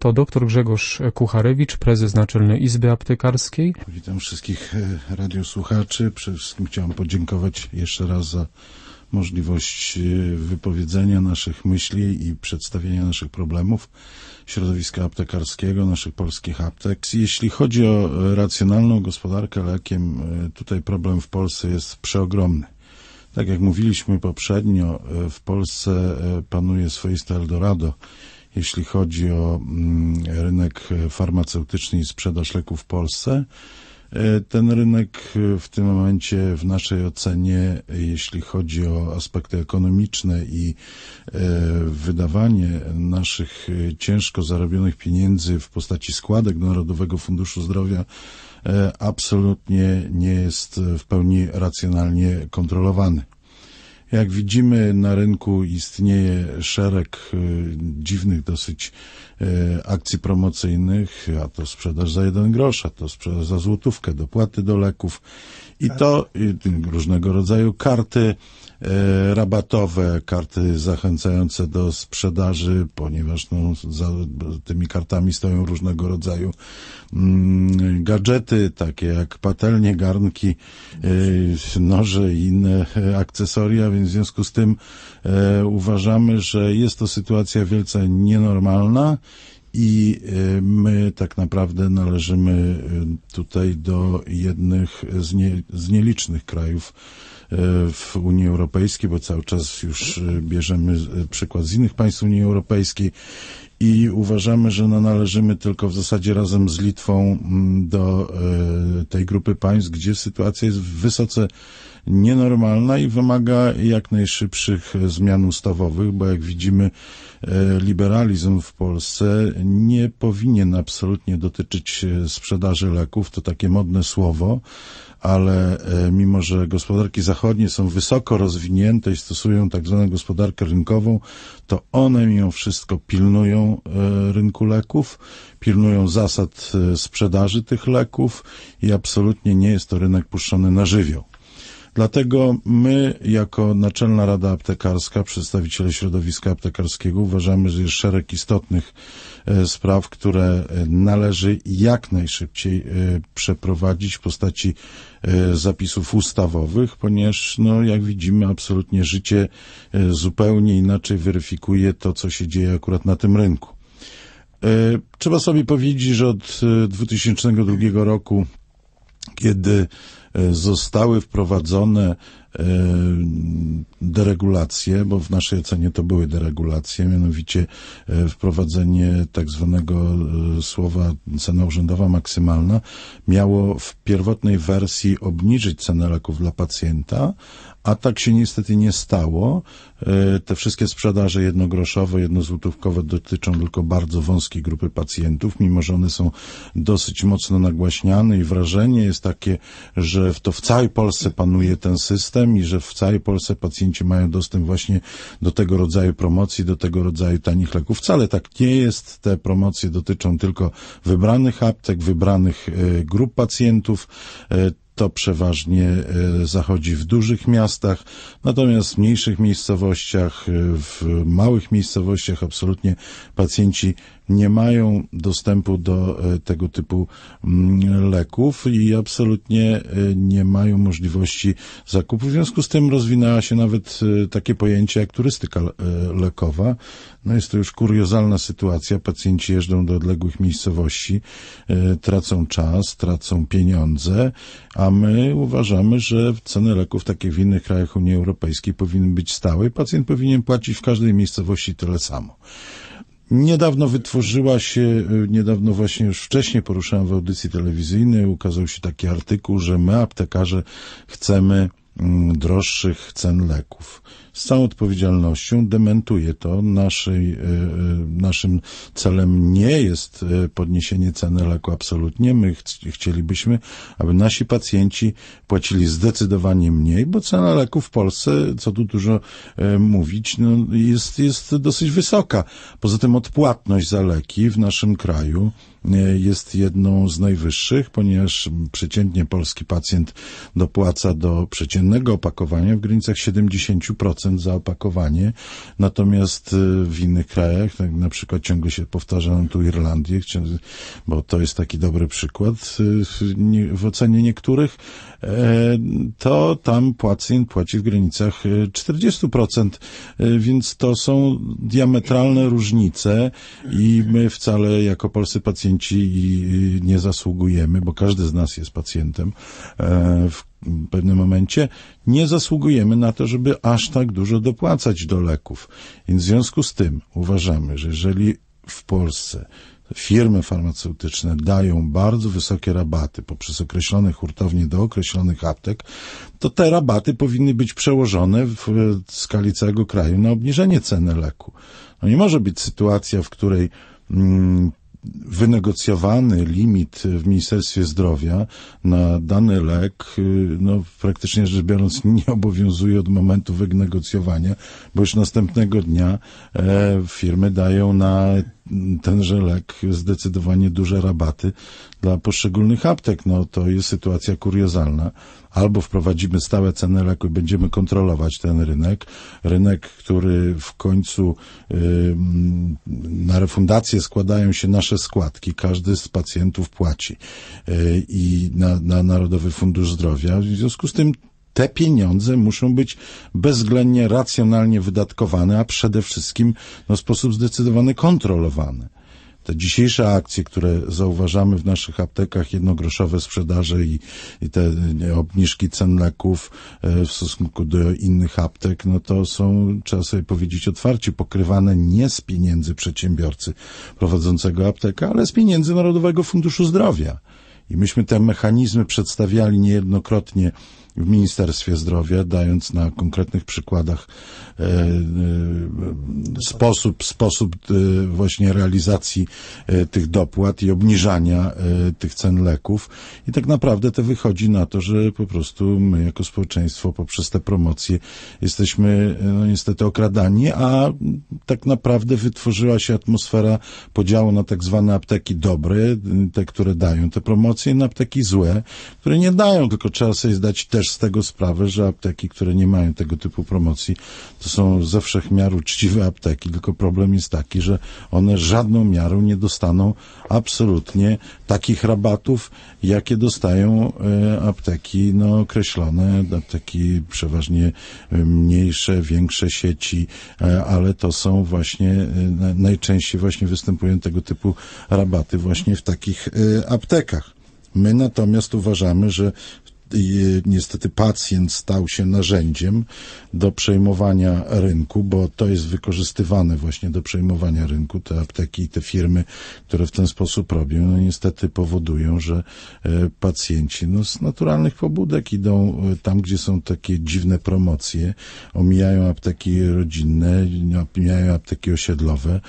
to dr Grzegorz Kucharewicz, prezes Naczelnej Izby Aptekarskiej. Witam wszystkich e, radiosłuchaczy. Przede wszystkim chciałem podziękować jeszcze raz za możliwość e, wypowiedzenia naszych myśli i przedstawienia naszych problemów środowiska aptekarskiego, naszych polskich aptek. Jeśli chodzi o racjonalną gospodarkę lekiem, e, tutaj problem w Polsce jest przeogromny. Tak jak mówiliśmy poprzednio, w Polsce panuje swoiste Eldorado jeśli chodzi o mm, rynek farmaceutyczny i sprzedaż leków w Polsce. E, ten rynek e, w tym momencie, w naszej ocenie, jeśli chodzi o aspekty ekonomiczne i e, wydawanie naszych ciężko zarobionych pieniędzy w postaci składek Narodowego Funduszu Zdrowia, absolutnie nie jest w pełni racjonalnie kontrolowany. Jak widzimy, na rynku istnieje szereg y, dziwnych dosyć y, akcji promocyjnych, a to sprzedaż za jeden grosz, a to sprzedaż za złotówkę, dopłaty do leków i tak. to i y, różnego rodzaju karty rabatowe, karty zachęcające do sprzedaży, ponieważ no, za tymi kartami stoją różnego rodzaju mm, gadżety, takie jak patelnie, garnki, noże i inne akcesoria, więc w związku z tym e, uważamy, że jest to sytuacja wielce nienormalna i e, my tak naprawdę należymy e, tutaj do jednych z, nie, z nielicznych krajów e, w Unii Europejskiej, bo cały czas już bierzemy przykład z innych państw Unii Europejskiej i uważamy, że no należymy tylko w zasadzie razem z Litwą mm, do e, tej grupy państw, gdzie sytuacja jest wysoce nienormalna i wymaga jak najszybszych e, zmian ustawowych, bo jak widzimy, e, liberalizm w Polsce nie powinien absolutnie dotyczyć sprzedaży leków, to takie modne słowo, ale e, mimo, że gospodarki zachodnie są wysoko rozwinięte i stosują tak zwaną gospodarkę rynkową, to one mimo wszystko pilnują e, rynku leków, pilnują zasad e, sprzedaży tych leków i absolutnie nie jest to rynek puszczony na żywioł. Dlatego my, jako Naczelna Rada Aptekarska, przedstawiciele środowiska aptekarskiego, uważamy, że jest szereg istotnych e, spraw, które e, należy jak najszybciej e, przeprowadzić w postaci zapisów ustawowych, ponieważ, no, jak widzimy, absolutnie życie zupełnie inaczej weryfikuje to, co się dzieje akurat na tym rynku. Trzeba sobie powiedzieć, że od 2002 roku, kiedy zostały wprowadzone E, deregulacje, bo w naszej ocenie to były deregulacje, mianowicie e, wprowadzenie tak zwanego e, słowa cena urzędowa maksymalna miało w pierwotnej wersji obniżyć cenę leków dla pacjenta, a tak się niestety nie stało. Te wszystkie sprzedaże jednogroszowe, jednozłotówkowe dotyczą tylko bardzo wąskiej grupy pacjentów, mimo że one są dosyć mocno nagłaśniane i wrażenie jest takie, że to w całej Polsce panuje ten system, dostęp i że w całej Polsce pacjenci mają dostęp właśnie do tego rodzaju promocji, do tego rodzaju tanich leków. Wcale tak nie jest. Te promocje dotyczą tylko wybranych aptek, wybranych e, grup pacjentów e, to przeważnie e, zachodzi w dużych miastach, natomiast w mniejszych miejscowościach, w małych miejscowościach absolutnie pacjenci nie mają dostępu do e, tego typu mm, leków i absolutnie e, nie mają możliwości zakupu. W związku z tym rozwinęła się nawet e, takie pojęcie jak turystyka lekowa. No jest to już kuriozalna sytuacja. Pacjenci jeżdżą do odległych miejscowości, tracą czas, tracą pieniądze, a my uważamy, że ceny leków takie w innych krajach Unii Europejskiej powinny być stałe i pacjent powinien płacić w każdej miejscowości tyle samo. Niedawno wytworzyła się, y, niedawno właśnie już wcześniej poruszałem w audycji telewizyjnej, ukazał się taki artykuł, że my aptekarze chcemy mm, droższych cen leków z całą odpowiedzialnością dementuje to. Naszej, e, e, naszym celem nie jest e, podniesienie ceny leku absolutnie. My ch chcielibyśmy, aby nasi pacjenci płacili zdecydowanie mniej, bo cena leku w Polsce, co tu dużo mówić, no jest, jest dosyć wysoka. Poza tym odpłatność za leki w naszym kraju jest jedną z najwyższych, ponieważ przeciętnie polski pacjent dopłaca do przeciętnego opakowania w granicach 70% za opakowanie. Natomiast y, w innych krajach, tak na przykład ciągle się powtarzam no tu Irlandię, bo to jest taki dobry przykład, y, w ocenie niektórych, e, to tam pacjent płaci w granicach 40%, y, więc to są diametralne różnice i my wcale jako polscy pacjenci nie zasługujemy, bo każdy z nas jest pacjentem e, w w pewnym momencie, nie zasługujemy na to, żeby aż tak dużo dopłacać do leków. I w związku z tym uważamy, że jeżeli w Polsce firmy farmaceutyczne dają bardzo wysokie rabaty poprzez określone hurtownie do określonych aptek, to te rabaty powinny być przełożone w skali całego kraju na obniżenie ceny leku. No nie może być sytuacja, w której mm, wynegocjowany limit w Ministerstwie Zdrowia na dany lek, y, no praktycznie rzecz biorąc nie obowiązuje od momentu wynegocjowania, bo już następnego dnia e, firmy dają na tenże lek zdecydowanie duże rabaty dla poszczególnych aptek. No to jest sytuacja kuriozalna. Albo wprowadzimy stałe ceny leku i będziemy kontrolować ten rynek. Rynek, który w końcu yy, na refundację składają się nasze składki. Każdy z pacjentów płaci. Yy, I na, na Narodowy Fundusz Zdrowia. W związku z tym te pieniądze muszą być bezwzględnie racjonalnie wydatkowane, a przede wszystkim no, w sposób zdecydowany kontrolowane. Te dzisiejsze akcje, które zauważamy w naszych aptekach, jednogroszowe sprzedaże i, i te obniżki cen leków e, w stosunku do innych aptek, no to są, trzeba sobie powiedzieć otwarcie, pokrywane nie z pieniędzy przedsiębiorcy prowadzącego aptekę, ale z pieniędzy Narodowego Funduszu Zdrowia. I myśmy te mechanizmy przedstawiali niejednokrotnie w Ministerstwie Zdrowia, dając na konkretnych przykładach e, e, sposób, sposób e, właśnie realizacji tych dopłat i obniżania tych cen leków. I tak naprawdę to wychodzi na to, że po prostu my jako społeczeństwo poprzez te promocje jesteśmy no, niestety okradani, a tak naprawdę wytworzyła się atmosfera podziału na tak zwane apteki dobre, te, które dają te promocje, na apteki złe, które nie dają, tylko trzeba sobie zdać też z tego sprawę, że apteki, które nie mają tego typu promocji, to są ze miar uczciwe apteki, tylko problem jest taki, że one żadną miarą nie dostaną absolutnie takich rabatów, jakie dostają e, apteki no, określone, apteki przeważnie e, mniejsze, większe sieci, e, ale to są właśnie najczęściej właśnie występują tego typu rabaty właśnie w takich aptekach. My natomiast uważamy, że E, niestety pacjent stał się narzędziem do przejmowania rynku, bo to jest wykorzystywane właśnie do przejmowania rynku. Te apteki i te firmy, które w ten sposób robią, no niestety powodują, że e, pacjenci no, z naturalnych pobudek idą e, tam, gdzie są takie dziwne promocje, omijają apteki rodzinne, omijają apteki osiedlowe.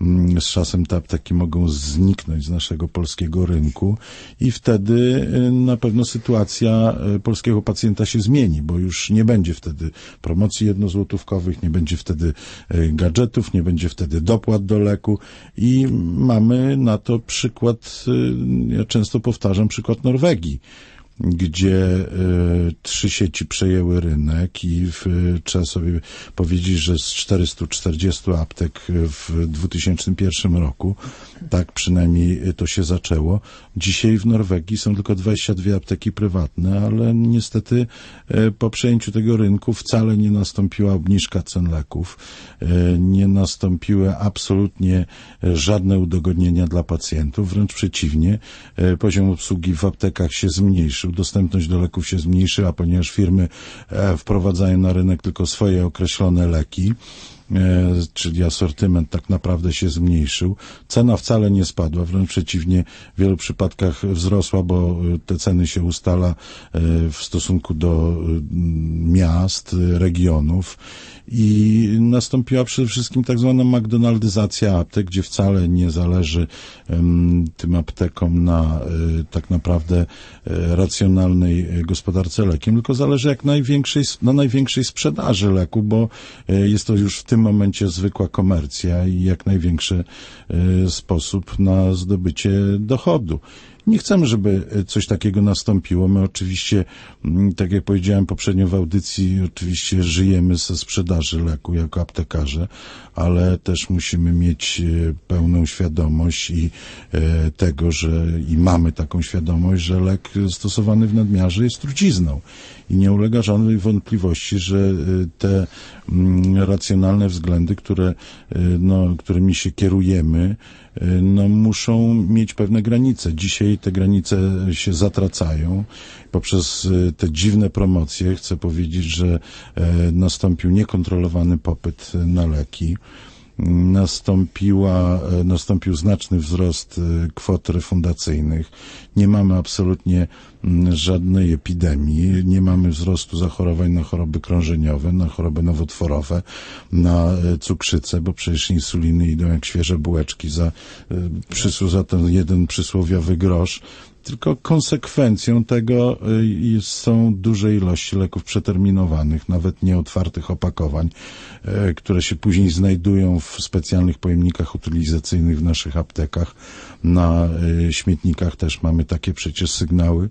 Mm, z czasem te apteki mogą zniknąć z naszego polskiego rynku i wtedy na pewno sytuacja Y, polskiego pacjenta się zmieni, bo już nie będzie wtedy promocji jednozłotówkowych, nie będzie wtedy y, gadżetów, nie będzie wtedy dopłat do leku i mamy na to przykład, y, ja często powtarzam przykład Norwegii gdzie e, trzy sieci przejęły rynek i w, e, trzeba sobie powiedzieć, że z 440 aptek w 2001 roku, tak przynajmniej e, to się zaczęło. Dzisiaj w Norwegii są tylko 22 apteki prywatne, ale niestety po przejęciu tego rynku wcale nie nastąpiła obniżka cen leków, nie nastąpiły absolutnie żadne udogodnienia dla pacjentów, wręcz przeciwnie, poziom obsługi w aptekach się zmniejszył sposób dostępność do leków się zmniejszyła, ponieważ firmy e, wprowadzają na rynek tylko swoje określone leki. E, czyli asortyment tak naprawdę się zmniejszył. Cena wcale nie spadła, wręcz przeciwnie, w wielu przypadkach wzrosła, bo e, te ceny się ustala e, w stosunku do miast, regionów i nastąpiła przede wszystkim tak zwana McDonaldyzacja aptek, gdzie wcale nie zależy tym aptekom na tak naprawdę racjonalnej gospodarce lekiem, tylko zależy jak największej, na największej sprzedaży leku, bo jest to już w tym tym momencie zwykła komercja i jak największy y, sposób na zdobycie dochodu. Nie chcemy, żeby e, coś takiego nastąpiło. My oczywiście, mm, tak jak powiedziałem poprzednio w audycji, oczywiście żyjemy ze sprzedaży leku jako aptekarze, ale też musimy mieć e, pełną świadomość i e, tego, że i mamy taką świadomość, że lek stosowany w nadmiarze jest trucizną i nie ulega żadnej wątpliwości, że te mm, racjonalne względy, które, no, którymi się kierujemy, no, muszą mieć pewne granice. Dzisiaj i te granice się zatracają. Poprzez y, te dziwne promocje chcę powiedzieć, że e, nastąpił niekontrolowany popyt y, na leki nastąpiła, e, nastąpił znaczny wzrost e, kwot refundacyjnych. Nie mamy absolutnie mm, żadnej epidemii, nie mamy wzrostu zachorowań na choroby krążeniowe, na choroby nowotworowe, na e, cukrzycę, bo przecież insuliny idą jak świeże bułeczki za, za ten jeden przysłowiowy grosz tylko konsekwencją tego y, są duże ilości leków przeterminowanych, nawet nieotwartych opakowań, y, które się później znajdują w specjalnych pojemnikach utylizacyjnych w naszych aptekach. Na y, śmietnikach też mamy takie przecież sygnały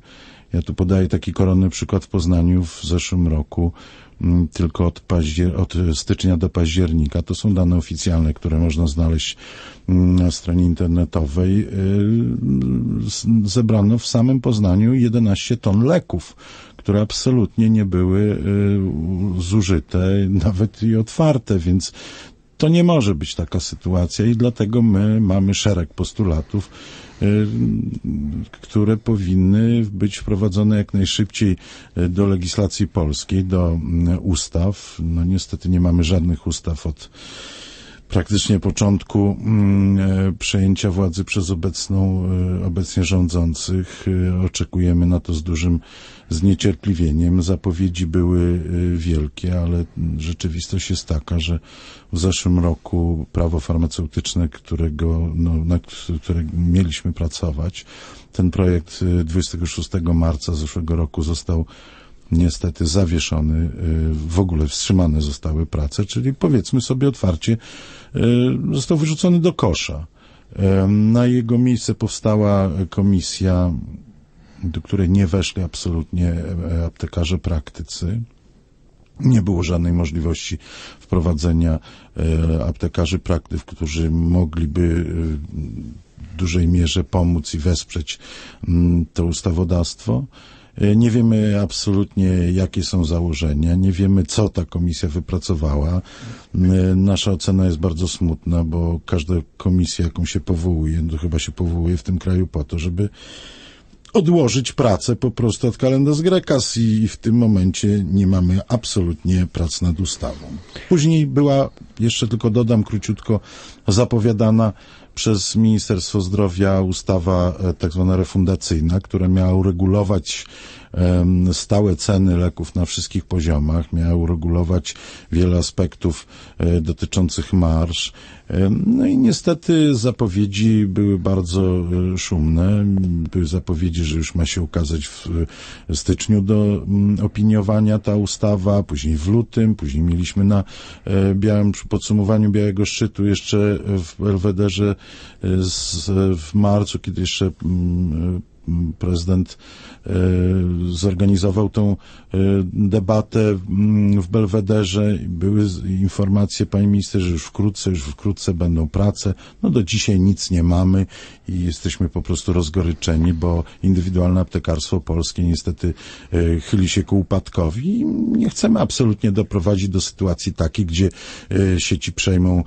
ja tu podaję taki koronny przykład w Poznaniu w zeszłym roku, mm, tylko od, od, stycznia do października. To są dane oficjalne, które można znaleźć mm, na stronie internetowej. Y, zebrano w samym Poznaniu 11 ton leków, które absolutnie nie były y, zużyte, nawet i otwarte, więc to nie może być taka sytuacja i dlatego my mamy szereg postulatów y, które powinny być wprowadzone jak najszybciej e, do legislacji polskiej, do mm, ustaw. No niestety nie mamy żadnych ustaw od praktycznie początku mm, e, przejęcia władzy przez obecną, e, obecnie rządzących. E, oczekujemy na to z dużym zniecierpliwieniem. Zapowiedzi były wielkie, ale rzeczywistość jest taka, że w zeszłym roku prawo farmaceutyczne, którego, no, na które mieliśmy pracować, ten projekt 26 marca zeszłego roku został niestety zawieszony, y, w ogóle wstrzymane zostały prace, czyli powiedzmy sobie otwarcie, y, został wyrzucony do kosza. Y, na jego miejsce powstała komisja, do której nie weszli absolutnie e, aptekarze praktycy. Nie było żadnej możliwości wprowadzenia e, aptekarzy praktyk, którzy mogliby e, w dużej mierze pomóc i wesprzeć to ustawodawstwo. E, nie wiemy absolutnie, jakie są założenia, nie wiemy, co ta komisja wypracowała. E, nasza ocena jest bardzo smutna, bo każda komisja, jaką się powołuje, no to chyba się powołuje w tym kraju po to, żeby odłożyć pracę po prostu od kalendarz Grekas i w tym momencie nie mamy absolutnie prac nad ustawą. Później była jeszcze tylko dodam króciutko zapowiadana przez Ministerstwo Zdrowia ustawa e, tak zwana refundacyjna, która miała uregulować stałe ceny leków na wszystkich poziomach, miała uregulować wiele aspektów e, dotyczących marsz. No i niestety zapowiedzi były bardzo e, szumne. Były zapowiedzi, że już ma się ukazać w e, styczniu do opiniowania ta ustawa, później w lutym, później mieliśmy na białym, podsumowaniu Białego Szczytu jeszcze w Belwederze z, w marcu, kiedy jeszcze prezydent e, zorganizował tą e, debatę mm, w Belwederze. Były informacje Panie minister, że już wkrótce, już wkrótce będą prace. No do dzisiaj nic nie mamy i jesteśmy po prostu rozgoryczeni, bo indywidualne aptekarstwo polskie niestety e, chyli się ku upadkowi i nie chcemy absolutnie doprowadzić do sytuacji takiej, gdzie sieci przejmą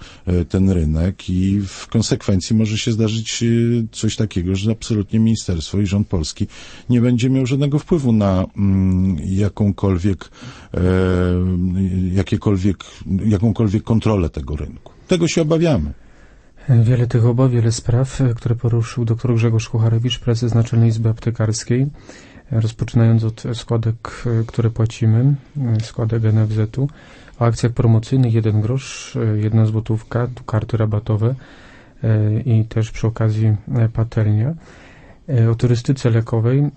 ten rynek i w konsekwencji może się zdarzyć coś takiego, że absolutnie ministerstwo i rząd polski nie będzie miał żadnego wpływu na mm, jakąkolwiek, e, jakiekolwiek, jakąkolwiek kontrolę tego rynku. Tego się obawiamy. Wiele tych obaw, wiele spraw, które poruszył dr Grzegorz Kucharewicz, prezes Naczelnej Izby Aptekarskiej, rozpoczynając od składek, które płacimy, składek NFZ-u, o akcjach promocyjnych jeden grosz, jedna złotówka, tu karty rabatowe e, i też przy okazji e, patelnia. E, o turystyce lekowej.